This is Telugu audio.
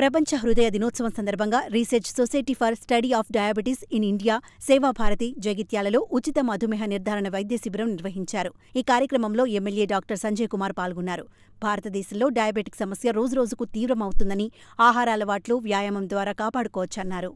ప్రపంచ హృదయ దినోత్సవం సందర్భంగా research society for study of diabetes in India Sevabharati జగిత్యాలలో ఉచిత మధుమేహ నిర్ధారణ వైద్య శిబిరం నిర్వహించారు ఈ కార్యక్రమంలో ఎమ్మెల్యే డాక్టర్ సంజయ్ కుమార్ పాల్గొన్నారు భారతదేశంలో డయాబెటిక్ సమస్య రోజురోజుకు తీవ్రమవుతుందని ఆహార అలవాట్లు వ్యాయామం ద్వారా కాపాడుకోవచ్చన్నారు